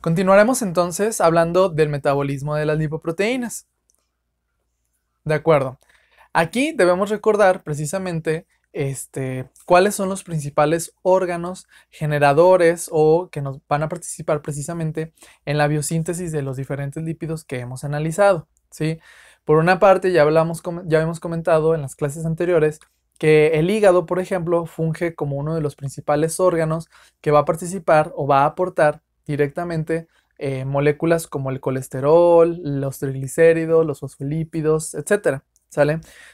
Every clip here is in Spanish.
Continuaremos entonces hablando del metabolismo de las lipoproteínas. De acuerdo. Aquí debemos recordar precisamente este, cuáles son los principales órganos generadores o que nos van a participar precisamente en la biosíntesis de los diferentes lípidos que hemos analizado. ¿sí? Por una parte, ya, hablamos, ya hemos comentado en las clases anteriores que el hígado, por ejemplo, funge como uno de los principales órganos que va a participar o va a aportar directamente eh, moléculas como el colesterol, los triglicéridos, los fosfolípidos, etc.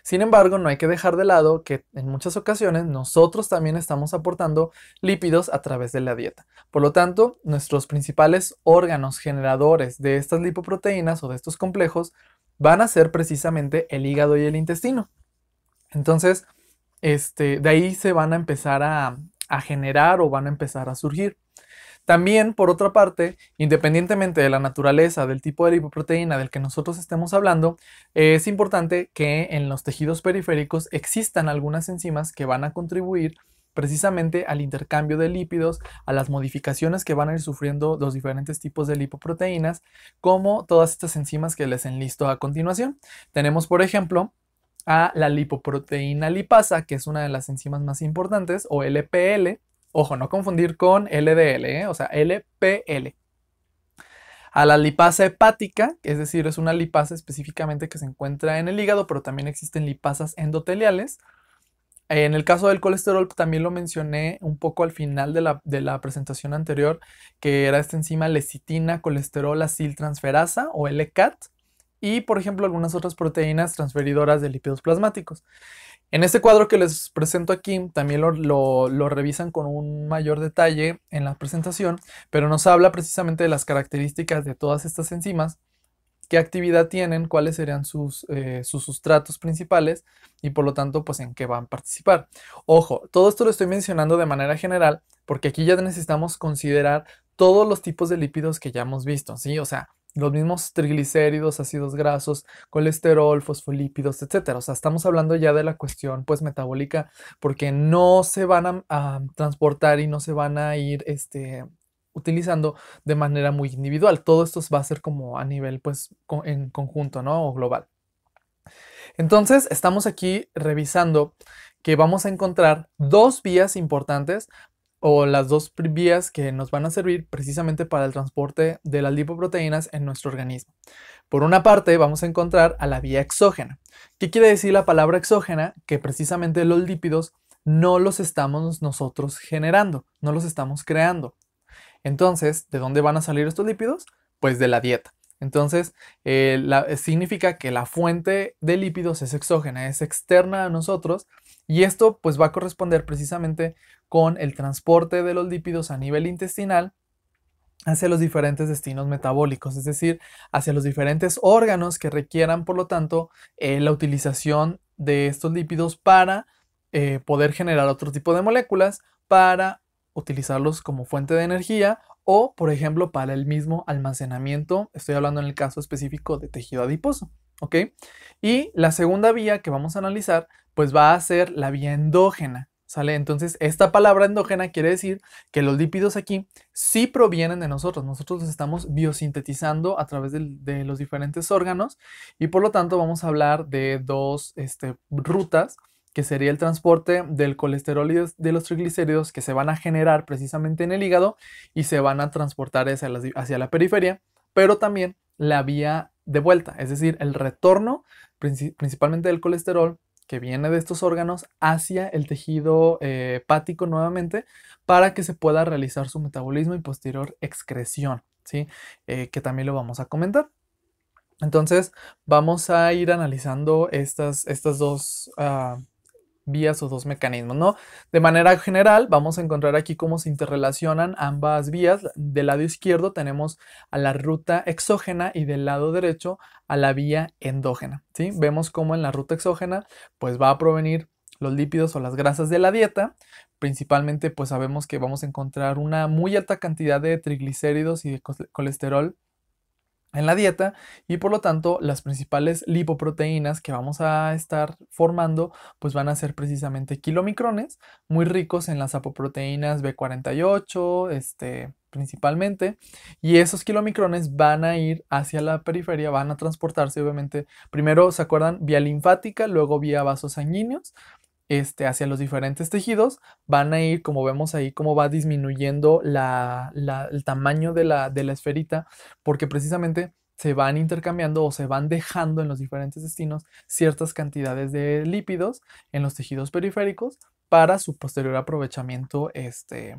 Sin embargo, no hay que dejar de lado que en muchas ocasiones nosotros también estamos aportando lípidos a través de la dieta. Por lo tanto, nuestros principales órganos generadores de estas lipoproteínas o de estos complejos van a ser precisamente el hígado y el intestino. Entonces, este, de ahí se van a empezar a generar o van a empezar a surgir. También, por otra parte, independientemente de la naturaleza, del tipo de lipoproteína del que nosotros estemos hablando, es importante que en los tejidos periféricos existan algunas enzimas que van a contribuir precisamente al intercambio de lípidos, a las modificaciones que van a ir sufriendo los diferentes tipos de lipoproteínas, como todas estas enzimas que les enlisto a continuación. Tenemos, por ejemplo, a la lipoproteína lipasa, que es una de las enzimas más importantes, o LPL, Ojo, no confundir con LDL, ¿eh? o sea, LPL. A la lipasa hepática, es decir, es una lipasa específicamente que se encuentra en el hígado, pero también existen lipasas endoteliales. En el caso del colesterol, también lo mencioné un poco al final de la, de la presentación anterior, que era esta enzima lecitina colesterol aciltransferasa o LCAT, y por ejemplo algunas otras proteínas transferidoras de lípidos plasmáticos. En este cuadro que les presento aquí, también lo, revisan con un mayor detalle en la presentación, pero nos habla precisamente de las características de todas estas enzimas, qué actividad tienen, cuáles serían sus, eh, sus sustratos principales y por lo tanto, pues en qué van a participar. Ojo, todo esto lo estoy mencionando de manera general porque aquí ya necesitamos considerar todos los tipos de lípidos que ya hemos visto, ¿sí? O sea, los mismos triglicéridos, ácidos grasos, colesterol, fosfolípidos, etcétera. O sea, estamos hablando ya de la cuestión pues metabólica porque no se van a, transportar y no se van a ir este utilizando de manera muy individual. Todo esto va a ser como a nivel pues en conjunto, ¿no? O global. Entonces, estamos aquí revisando que vamos a encontrar dos vías importantes o las dos vías que nos van a servir precisamente para el transporte de las lipoproteínas en nuestro organismo. Por una parte, vamos a encontrar a la vía exógena. ¿Qué quiere decir la palabra exógena? Que precisamente los lípidos no los estamos nosotros generando, no los estamos creando. Entonces, ¿de dónde van a salir estos lípidos? Pues de la dieta. Entonces, eh, eh, significa que la fuente de lípidos es exógena, es externa a nosotros y esto pues va a corresponder precisamente con el transporte de los lípidos a nivel intestinal hacia los diferentes destinos metabólicos, es decir, hacia los diferentes órganos que requieran, por lo tanto, eh, la utilización de estos lípidos para poder generar otro tipo de moléculas, para utilizarlos como fuente de energía o, por ejemplo, para el mismo almacenamiento, estoy hablando en el caso específico de tejido adiposo, ¿ok? Y la segunda vía que vamos a analizar, pues va a ser la vía endógena, ¿sale? Entonces, esta palabra endógena quiere decir que los lípidos aquí sí provienen de nosotros, nosotros los estamos biosintetizando a través de, los diferentes órganos y por lo tanto vamos a hablar de dos este, rutas que sería el transporte del colesterol y de los triglicéridos que se van a generar precisamente en el hígado y se van a transportar hacia la, periferia, pero también la vía de vuelta, es decir, el retorno principalmente del colesterol que viene de estos órganos hacia el tejido eh, hepático nuevamente para que se pueda realizar su metabolismo y posterior excreción, ¿sí? Eh, que también lo vamos a comentar. Entonces, vamos a ir analizando estas, estas dos... Ah, vías o dos mecanismos, ¿no? De manera general, vamos a encontrar aquí cómo se interrelacionan ambas vías. Del lado izquierdo tenemos a la ruta exógena y del lado derecho a la vía endógena, ¿sí? Vemos cómo en la ruta exógena, pues va a provenir los lípidos o las grasas de la dieta. Principalmente, pues sabemos que vamos a encontrar una muy alta cantidad de triglicéridos y de colesterol en la dieta y por lo tanto las principales lipoproteínas que vamos a estar formando pues van a ser precisamente kilomicrones muy ricos en las apoproteínas B48 este principalmente y esos kilomicrones van a ir hacia la periferia van a transportarse obviamente primero se acuerdan vía linfática luego vía vasos sanguíneos este, hacia los diferentes tejidos, van a ir, como vemos ahí, cómo va disminuyendo el tamaño de la, de la esferita, porque precisamente se van intercambiando o se van dejando en los diferentes destinos ciertas cantidades de lípidos en los tejidos periféricos para su posterior aprovechamiento este,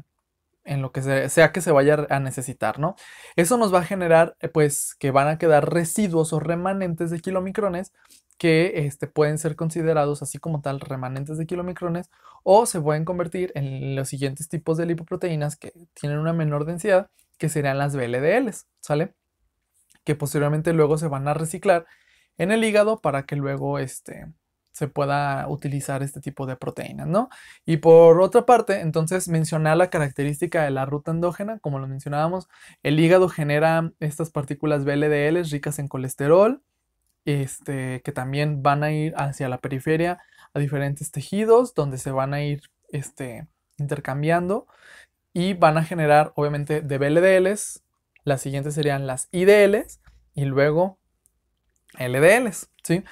en lo que sea que se vaya a necesitar, ¿no? Eso nos va a generar, eh, pues, que van a quedar residuos o remanentes de kilomicrones que este, pueden ser considerados así como tal remanentes de kilomicrones o se pueden convertir en los siguientes tipos de lipoproteínas que tienen una menor densidad, que serían las BLDLs, ¿sale? Que posteriormente luego se van a reciclar en el hígado para que luego, este, se pueda utilizar este tipo de proteínas, ¿no? Y por otra parte, entonces mencionar la característica de la ruta endógena, como lo mencionábamos, el hígado genera estas partículas BLDL ricas en colesterol, este, que también van a ir hacia la periferia a diferentes tejidos, donde se van a ir este, intercambiando y van a generar, obviamente, de BLDLs, las siguientes serían las IDL, y luego LDLs, ¿sí?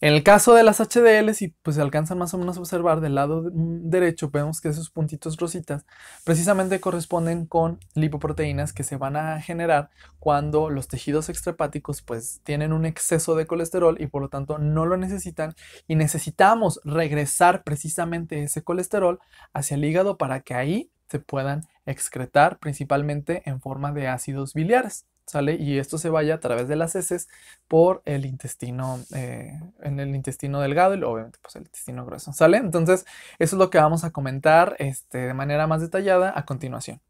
En el caso de las HDL, si pues, se alcanzan más o menos a observar del lado mm, derecho, vemos que esos puntitos rositas precisamente corresponden con lipoproteínas que se van a generar cuando los tejidos extrahepáticos pues, tienen un exceso de colesterol y por lo tanto no lo necesitan y necesitamos regresar precisamente ese colesterol hacia el hígado para que ahí se puedan excretar principalmente en forma de ácidos biliares. ¿sale? Y esto se vaya a través de las heces por el intestino, eh, en el intestino delgado y obviamente pues el intestino grueso, ¿sale? Entonces, eso es lo que vamos a comentar este, de manera más detallada a continuación.